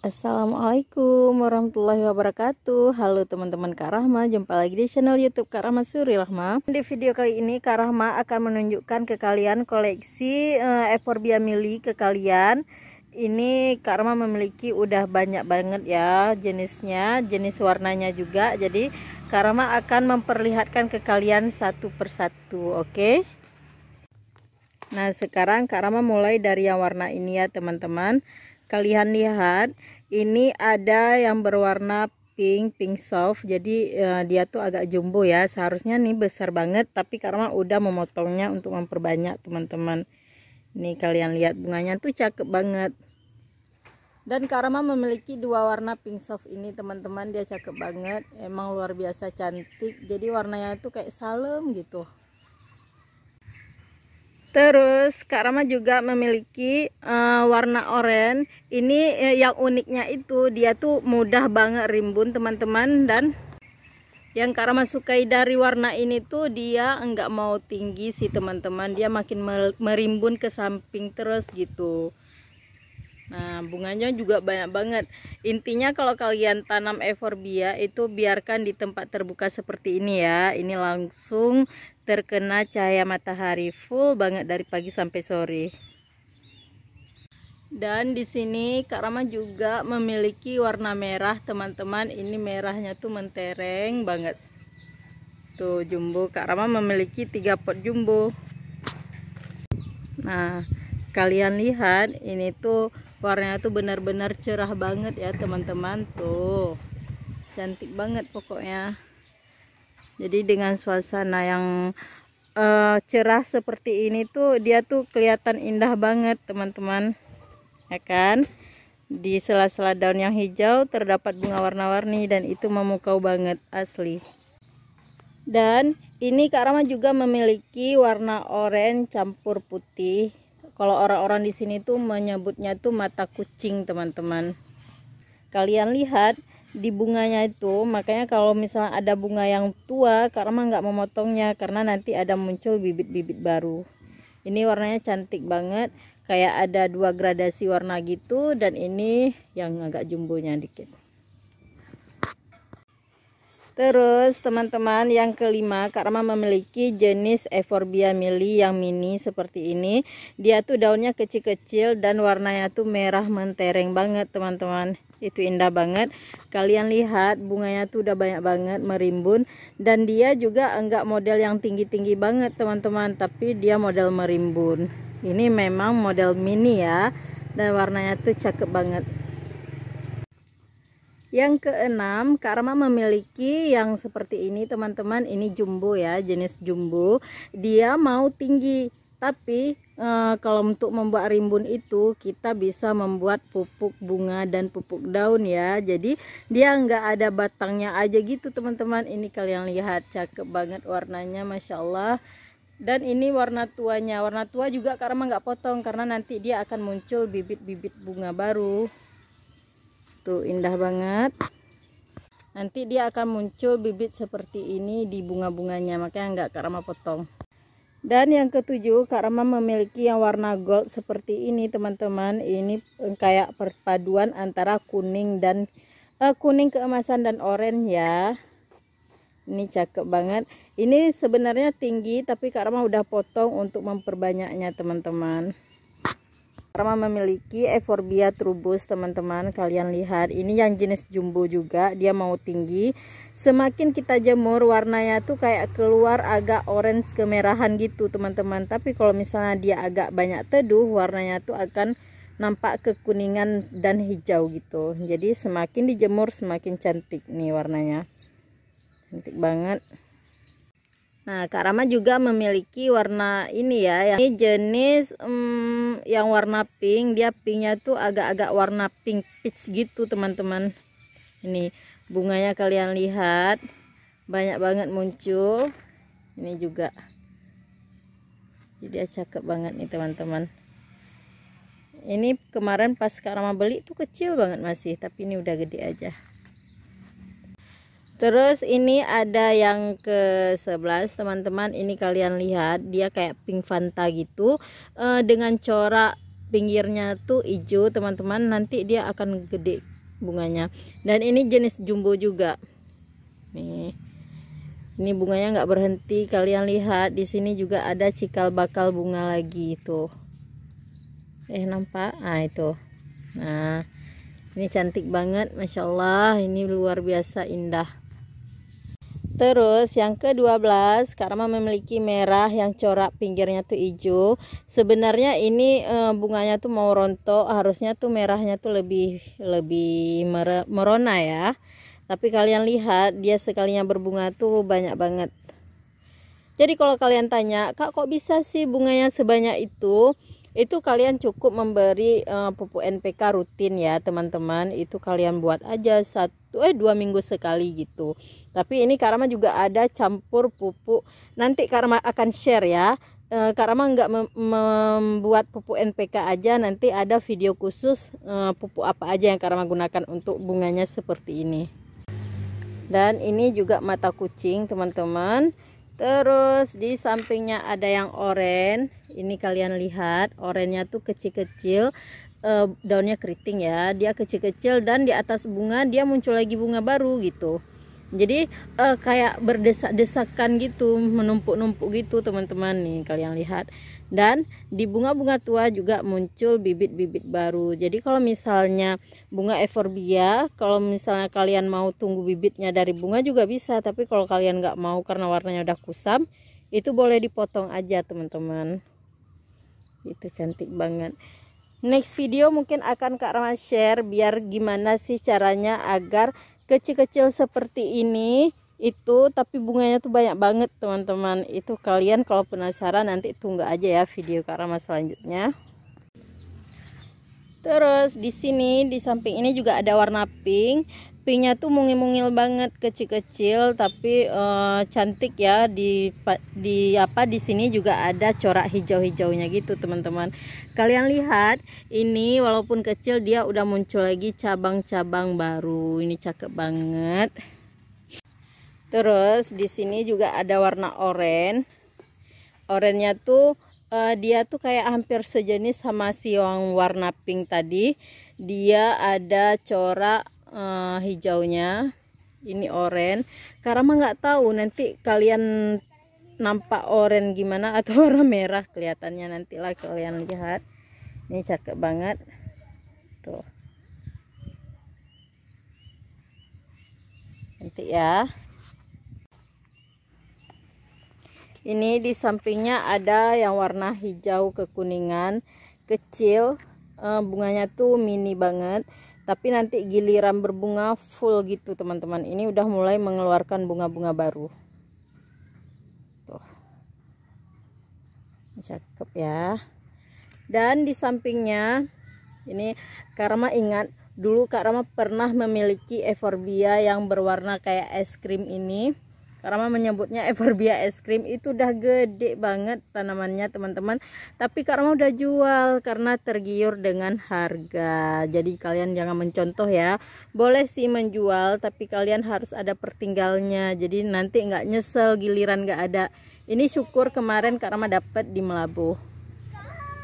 Assalamualaikum warahmatullahi wabarakatuh Halo teman-teman Kak Rahma Jumpa lagi di channel youtube Kak Rahma Suri Rahma Di video kali ini Kak Rahma akan menunjukkan ke kalian koleksi uh, eh, Eforbia mili ke kalian Ini Kak Rahma memiliki udah banyak banget ya jenisnya Jenis warnanya juga Jadi Kak Rahma akan memperlihatkan ke kalian satu persatu Oke okay? Nah sekarang Kak Rahma mulai dari yang warna ini ya teman-teman kalian lihat ini ada yang berwarna pink pink soft jadi uh, dia tuh agak jumbo ya seharusnya nih besar banget tapi karena udah memotongnya untuk memperbanyak teman-teman nih kalian lihat bunganya tuh cakep banget dan karena memiliki dua warna pink soft ini teman-teman dia cakep banget emang luar biasa cantik jadi warnanya tuh kayak salem gitu Terus Kak Rama juga memiliki uh, warna oranye. Ini uh, yang uniknya itu dia tuh mudah banget rimbun teman-teman dan yang Kak Rama sukai dari warna ini tuh dia enggak mau tinggi sih teman-teman. Dia makin merimbun ke samping terus gitu. Nah, bunganya juga banyak banget. Intinya kalau kalian tanam euphorbia itu biarkan di tempat terbuka seperti ini ya. Ini langsung terkena cahaya matahari full banget dari pagi sampai sore. Dan di sini Kak Rama juga memiliki warna merah, teman-teman. Ini merahnya tuh mentereng banget. Tuh, jumbo Kak Rama memiliki tiga pot jumbo. Nah, kalian lihat ini tuh warnanya tuh benar-benar cerah banget ya teman-teman tuh cantik banget pokoknya jadi dengan suasana yang uh, cerah seperti ini tuh dia tuh kelihatan indah banget teman-teman ya kan di sela-sela daun yang hijau terdapat bunga warna-warni dan itu memukau banget asli dan ini Kak Rama juga memiliki warna oranye campur putih kalau orang-orang di sini tuh menyebutnya tuh mata kucing teman-teman kalian lihat di bunganya itu makanya kalau misalnya ada bunga yang tua karena nggak memotongnya karena nanti ada muncul bibit-bibit baru ini warnanya cantik banget kayak ada dua gradasi warna gitu dan ini yang agak jumbonya dikit Terus teman-teman yang kelima Kak Rama memiliki jenis Euphorbia mili yang mini seperti ini. Dia tuh daunnya kecil-kecil dan warnanya tuh merah mentereng banget teman-teman. Itu indah banget. Kalian lihat bunganya tuh udah banyak banget merimbun dan dia juga enggak model yang tinggi-tinggi banget teman-teman, tapi dia model merimbun. Ini memang model mini ya dan warnanya tuh cakep banget. Yang keenam, Karma memiliki yang seperti ini teman-teman, ini jumbo ya, jenis jumbo. Dia mau tinggi, tapi e, kalau untuk membuat rimbun itu kita bisa membuat pupuk bunga dan pupuk daun ya jadi dia nggak ada batangnya aja gitu teman-teman ini kalian lihat cakep banget warnanya Masya Allah dan ini warna tuanya warna tua juga karena nggak potong karena nanti dia akan muncul bibit-bibit bunga baru Tuh indah banget. Nanti dia akan muncul bibit seperti ini di bunga-bunganya, makanya enggak Kak Rama potong. Dan yang ketujuh, Kak Rama memiliki yang warna gold seperti ini, teman-teman. Ini eh, kayak perpaduan antara kuning dan eh, kuning keemasan dan oranye ya. Ini cakep banget. Ini sebenarnya tinggi, tapi Kak Rama udah potong untuk memperbanyaknya, teman-teman. Rama memiliki Euphorbia trubus teman-teman kalian lihat ini yang jenis jumbo juga dia mau tinggi semakin kita jemur warnanya tuh kayak keluar agak orange kemerahan gitu teman-teman tapi kalau misalnya dia agak banyak teduh warnanya tuh akan nampak kekuningan dan hijau gitu jadi semakin dijemur semakin cantik nih warnanya cantik banget Nah, Kak juga memiliki warna ini ya. Yang ini jenis um, yang warna pink. Dia pinknya tuh agak-agak warna pink peach gitu, teman-teman. Ini bunganya kalian lihat. Banyak banget muncul. Ini juga. Jadi cakep banget nih, teman-teman. Ini kemarin pas Kak beli tuh kecil banget masih, tapi ini udah gede aja. Terus ini ada yang ke sebelas teman-teman ini kalian lihat dia kayak pink fanta gitu e, dengan corak pinggirnya tuh hijau teman-teman nanti dia akan gede bunganya dan ini jenis jumbo juga nih ini bunganya nggak berhenti kalian lihat di sini juga ada cikal bakal bunga lagi itu eh nampak ah itu nah ini cantik banget Masya Allah ini luar biasa indah Terus yang ke-12 karena memiliki merah yang corak pinggirnya tuh hijau. Sebenarnya ini e, bunganya tuh mau rontok, harusnya tuh merahnya tuh lebih lebih merona ya. Tapi kalian lihat dia sekalinya berbunga tuh banyak banget. Jadi kalau kalian tanya, "Kak, kok bisa sih bunganya sebanyak itu?" itu kalian cukup memberi uh, pupuk NPK rutin ya teman-teman itu kalian buat aja satu eh dua minggu sekali gitu tapi ini Karama juga ada campur pupuk nanti Karama akan share ya eh, Karama nggak membuat pupuk NPK aja nanti ada video khusus eh, pupuk apa aja yang Karama gunakan untuk bunganya seperti ini dan ini juga mata kucing teman-teman Terus di sampingnya ada yang oranye. Ini kalian lihat, oranye tuh kecil-kecil, E, daunnya keriting ya. Dia kecil-kecil dan di atas bunga dia muncul lagi bunga baru gitu. Jadi e, kayak berdesak-desakan gitu, menumpuk-numpuk gitu teman-teman nih kalian lihat dan di bunga-bunga tua juga muncul bibit-bibit baru jadi kalau misalnya bunga euphorbia kalau misalnya kalian mau tunggu bibitnya dari bunga juga bisa tapi kalau kalian nggak mau karena warnanya udah kusam itu boleh dipotong aja teman-teman itu cantik banget next video mungkin akan Kak Rama share biar gimana sih caranya agar kecil-kecil seperti ini itu tapi bunganya tuh banyak banget teman-teman itu kalian kalau penasaran nanti tunggu aja ya video karama selanjutnya terus di sini di samping ini juga ada warna pink pinknya tuh mungil-mungil banget kecil-kecil tapi uh, cantik ya di di apa di sini juga ada corak hijau-hijaunya gitu teman-teman kalian lihat ini walaupun kecil dia udah muncul lagi cabang-cabang baru ini cakep banget Terus di sini juga ada warna oranye. Oranye tuh uh, dia tuh kayak hampir sejenis sama si yang warna pink tadi. Dia ada corak uh, hijaunya. Ini oranye. Karena mah nggak tahu nanti kalian nampak oranye gimana atau warna merah kelihatannya nantilah kalian lihat. Ini cakep banget. Tuh. Nanti ya. ini di sampingnya ada yang warna hijau kekuningan kecil eh, bunganya tuh mini banget tapi nanti giliran berbunga full gitu teman-teman ini udah mulai mengeluarkan bunga-bunga baru tuh cakep ya dan di sampingnya ini Karma ingat dulu Kak Rama pernah memiliki eforbia yang berwarna kayak es krim ini karena menyebutnya everbia es krim itu udah gede banget tanamannya teman-teman tapi Karena udah jual karena tergiur dengan harga jadi kalian jangan mencontoh ya boleh sih menjual tapi kalian harus ada pertinggalnya jadi nanti nggak nyesel giliran nggak ada ini syukur kemarin Karena dapat di Melabuh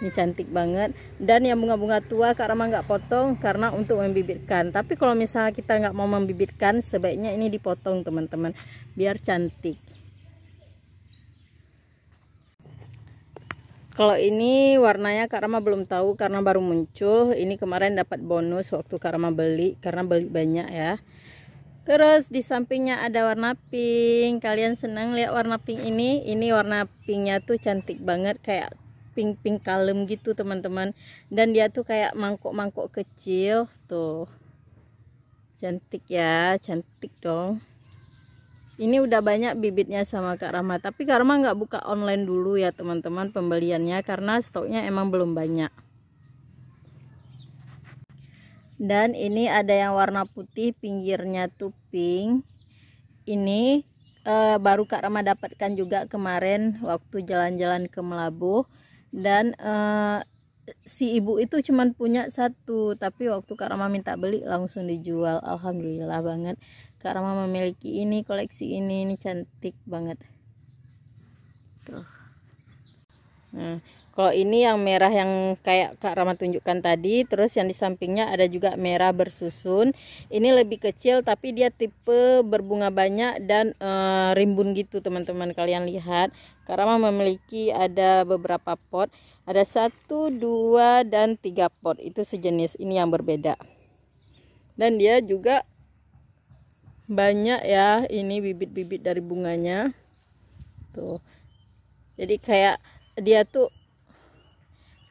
ini cantik banget dan yang bunga-bunga tua Kak Rama nggak potong karena untuk membibitkan tapi kalau misalnya kita nggak mau membibitkan sebaiknya ini dipotong teman-teman biar cantik Kalau ini warnanya Kak Rama belum tahu karena baru muncul. Ini kemarin dapat bonus waktu Kak Rama beli karena beli banyak ya. Terus di sampingnya ada warna pink. Kalian senang lihat warna pink ini? Ini warna pinknya tuh cantik banget kayak pink-pink kalem gitu teman-teman dan dia tuh kayak mangkok-mangkok kecil tuh cantik ya cantik dong ini udah banyak bibitnya sama Kak Rama tapi Kak Rama nggak buka online dulu ya teman-teman pembeliannya karena stoknya emang belum banyak dan ini ada yang warna putih pinggirnya tuh pink ini Uh, baru Kak Rama dapatkan juga kemarin waktu jalan-jalan ke Melabuh dan uh, si ibu itu cuman punya satu tapi waktu Kak Rama minta beli langsung dijual Alhamdulillah banget Kak Rama memiliki ini koleksi ini ini cantik banget tuh nah, kalau ini yang merah yang kayak Kak Rama tunjukkan tadi terus yang di sampingnya ada juga merah bersusun ini lebih kecil tapi dia tipe berbunga banyak dan e, rimbun gitu teman-teman kalian lihat Kak Rama memiliki ada beberapa pot ada satu dua dan tiga pot itu sejenis ini yang berbeda dan dia juga banyak ya ini bibit-bibit dari bunganya tuh jadi kayak dia tuh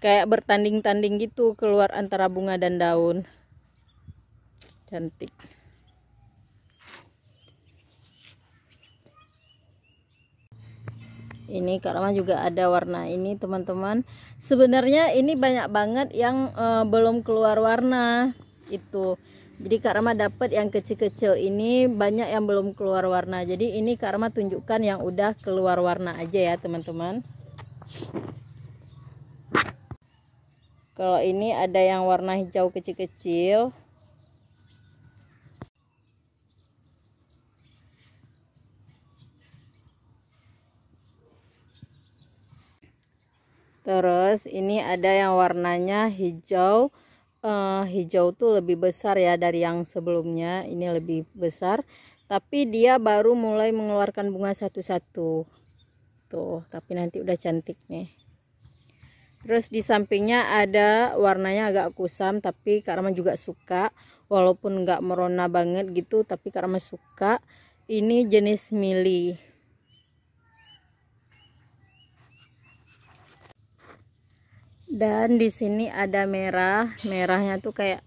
kayak bertanding-tanding gitu keluar antara bunga dan daun cantik ini karena juga ada warna ini teman-teman sebenarnya ini banyak banget yang uh, belum keluar warna itu jadi karma dapat yang kecil-kecil ini banyak yang belum keluar warna jadi ini karma tunjukkan yang udah keluar warna aja ya teman-teman kalau ini ada yang warna hijau kecil-kecil Terus ini ada yang warnanya hijau. Uh, hijau tuh lebih besar ya dari yang sebelumnya. Ini lebih besar. Tapi dia baru mulai mengeluarkan bunga satu-satu. Tuh, tapi nanti udah cantik nih. Terus di sampingnya ada warnanya agak kusam tapi Kak Rama juga suka walaupun nggak merona banget gitu tapi Kak Rama suka. Ini jenis mili. Dan di sini ada merah. Merahnya tuh kayak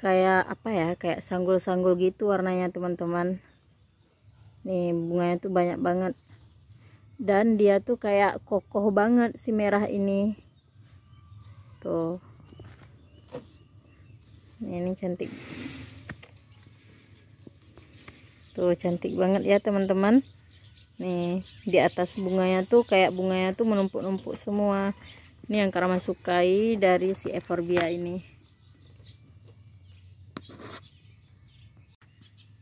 kayak apa ya? Kayak sanggul-sanggul gitu warnanya, teman-teman. Nih, bunganya tuh banyak banget. Dan dia tuh kayak kokoh banget si merah ini tuh gitu. ini cantik tuh cantik banget ya teman-teman nih di atas bunganya tuh kayak bunganya tuh menumpuk-numpuk semua ini yang karena sukai dari si Everbia ini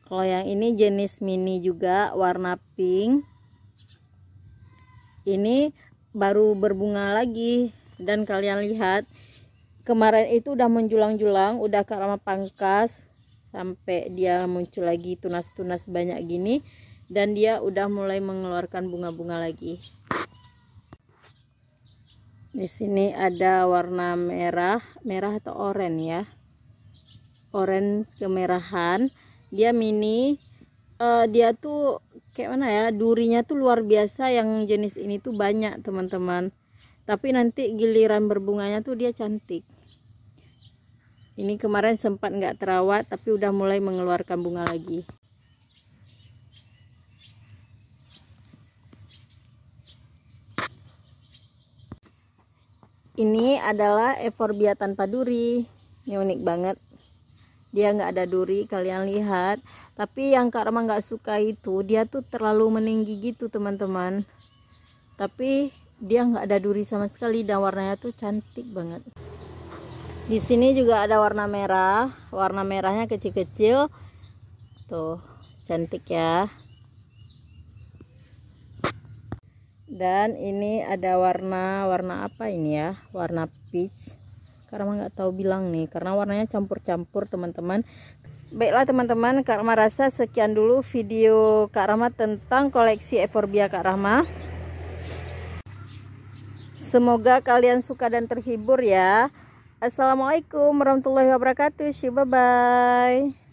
kalau yang ini jenis mini juga warna pink ini baru berbunga lagi dan kalian lihat kemarin itu udah menjulang-julang udah ke lama pangkas sampai dia muncul lagi tunas-tunas banyak gini dan dia udah mulai mengeluarkan bunga-bunga lagi di sini ada warna merah merah atau oranye ya oranye kemerahan dia mini uh, dia tuh kayak mana ya durinya tuh luar biasa yang jenis ini tuh banyak teman-teman tapi nanti giliran berbunganya tuh dia cantik ini kemarin sempat nggak terawat tapi udah mulai mengeluarkan bunga lagi ini adalah eforbia tanpa duri ini unik banget dia nggak ada duri kalian lihat tapi yang Kak Rama nggak suka itu dia tuh terlalu meninggi gitu teman-teman tapi dia nggak ada duri sama sekali dan warnanya tuh cantik banget di sini juga ada warna merah warna merahnya kecil-kecil tuh cantik ya dan ini ada warna warna apa ini ya warna peach karena nggak tahu bilang nih karena warnanya campur-campur teman-teman Baiklah teman-teman, Kak Rama rasa sekian dulu video Kak Rama tentang koleksi Eforbia Kak Rama. Semoga kalian suka dan terhibur ya. Assalamualaikum warahmatullahi wabarakatuh. See bye bye.